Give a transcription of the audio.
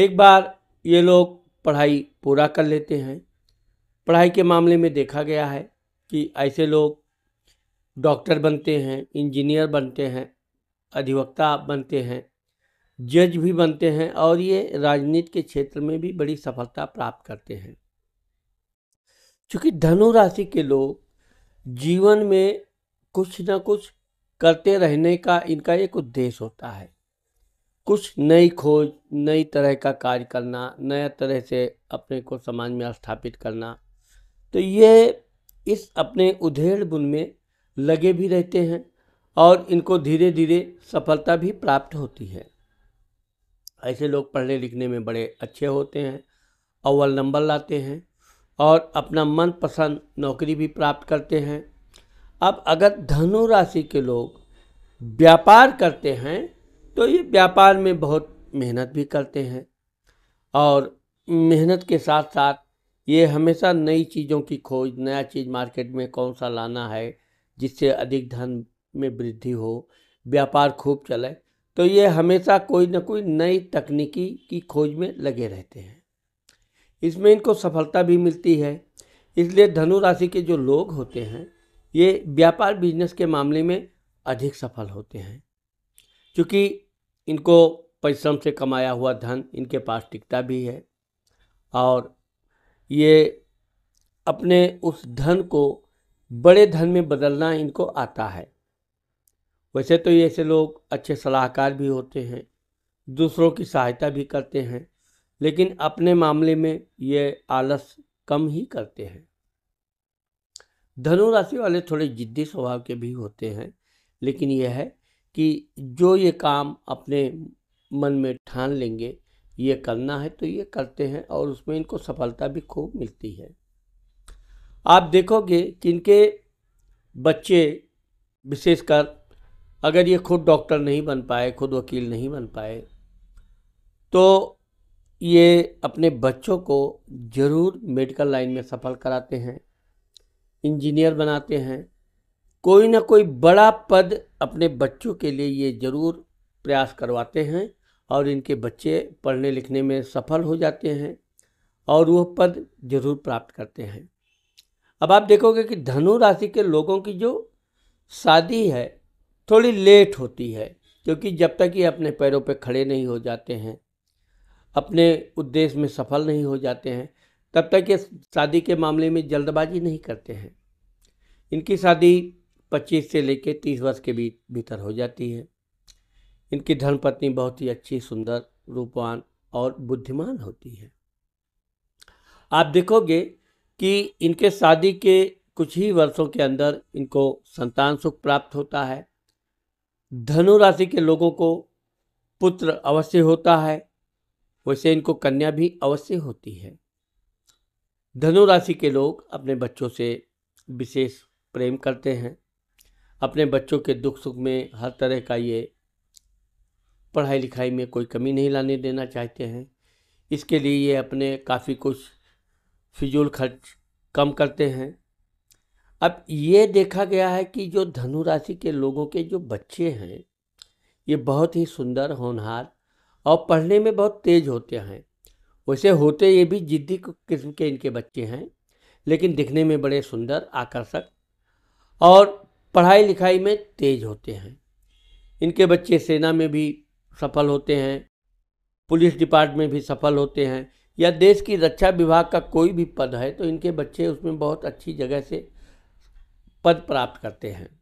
एक बार ये लोग पढ़ाई पूरा कर लेते हैं पढ़ाई के मामले में देखा गया है कि ऐसे लोग डॉक्टर बनते हैं इंजीनियर बनते हैं अधिवक्ता बनते हैं जज भी बनते हैं और ये राजनीति के क्षेत्र में भी बड़ी सफलता प्राप्त करते हैं क्योंकि धनु राशि के लोग जीवन में कुछ ना कुछ करते रहने का इनका एक उद्देश्य होता है कुछ नई खोज नई तरह का कार्य करना नया तरह से अपने को समाज में स्थापित करना तो ये इस अपने उधेड़ बुन में लगे भी रहते हैं और इनको धीरे धीरे सफलता भी प्राप्त होती है ऐसे लोग पढ़ने लिखने में बड़े अच्छे होते हैं अव्वल नंबर लाते हैं और अपना मनपसंद नौकरी भी प्राप्त करते हैं अब अगर धनु राशि के लोग व्यापार करते हैं तो ये व्यापार में बहुत मेहनत भी करते हैं और मेहनत के साथ साथ ये हमेशा नई चीज़ों की खोज नया चीज़ मार्केट में कौन सा लाना है जिससे अधिक धन में वृद्धि हो व्यापार खूब चले तो ये हमेशा कोई ना कोई नई तकनीकी की खोज में लगे रहते हैं इसमें इनको सफलता भी मिलती है इसलिए धनु राशि के जो लोग होते हैं ये व्यापार बिजनेस के मामले में अधिक सफल होते हैं क्योंकि इनको परिश्रम से कमाया हुआ धन इनके पास टिकता भी है और ये अपने उस धन को बड़े धन में बदलना इनको आता है वैसे तो ऐसे लोग अच्छे सलाहकार भी होते हैं दूसरों की सहायता भी करते हैं लेकिन अपने मामले में ये आलस कम ही करते हैं धनु राशि वाले थोड़े जिद्दी स्वभाव के भी होते हैं लेकिन यह है कि जो ये काम अपने मन में ठान लेंगे ये करना है तो ये करते हैं और उसमें इनको सफलता भी खूब मिलती है आप देखोगे कि इनके बच्चे विशेषकर अगर ये खुद डॉक्टर नहीं बन पाए खुद वकील नहीं बन पाए तो ये अपने बच्चों को ज़रूर मेडिकल लाइन में सफल कराते हैं इंजीनियर बनाते हैं कोई ना कोई बड़ा पद अपने बच्चों के लिए ये ज़रूर प्रयास करवाते हैं और इनके बच्चे पढ़ने लिखने में सफल हो जाते हैं और वह पद जरूर प्राप्त करते हैं अब आप देखोगे कि धनु राशि के लोगों की जो शादी है थोड़ी लेट होती है क्योंकि जब तक ये अपने पैरों पे खड़े नहीं हो जाते हैं अपने उद्देश्य में सफल नहीं हो जाते हैं तब तक ये शादी के मामले में जल्दबाजी नहीं करते हैं इनकी शादी 25 से लेकर 30 वर्ष के बीच भीतर हो जाती है इनकी धर्मपत्नी बहुत ही अच्छी सुंदर रूपवान और बुद्धिमान होती है आप देखोगे कि इनके शादी के कुछ ही वर्षों के अंदर इनको संतान सुख प्राप्त होता है धनु राशि के लोगों को पुत्र अवश्य होता है वैसे इनको कन्या भी अवश्य होती है धनु राशि के लोग अपने बच्चों से विशेष प्रेम करते हैं अपने बच्चों के दुख सुख में हर तरह का ये पढ़ाई लिखाई में कोई कमी नहीं लाने देना चाहते हैं इसके लिए ये अपने काफ़ी कुछ फिजूल खर्च कम करते हैं अब ये देखा गया है कि जो धनु राशि के लोगों के जो बच्चे हैं ये बहुत ही सुंदर होनहार और पढ़ने में बहुत तेज होते हैं वैसे होते ये भी जिद्दी किस्म के इनके बच्चे हैं लेकिन दिखने में बड़े सुंदर आकर्षक और पढ़ाई लिखाई में तेज होते हैं इनके बच्चे सेना में भी सफल होते हैं पुलिस डिपार्टमेंट में भी सफल होते हैं या देश की रक्षा विभाग का कोई भी पद है तो इनके बच्चे उसमें बहुत अच्छी जगह से पद प्राप्त करते हैं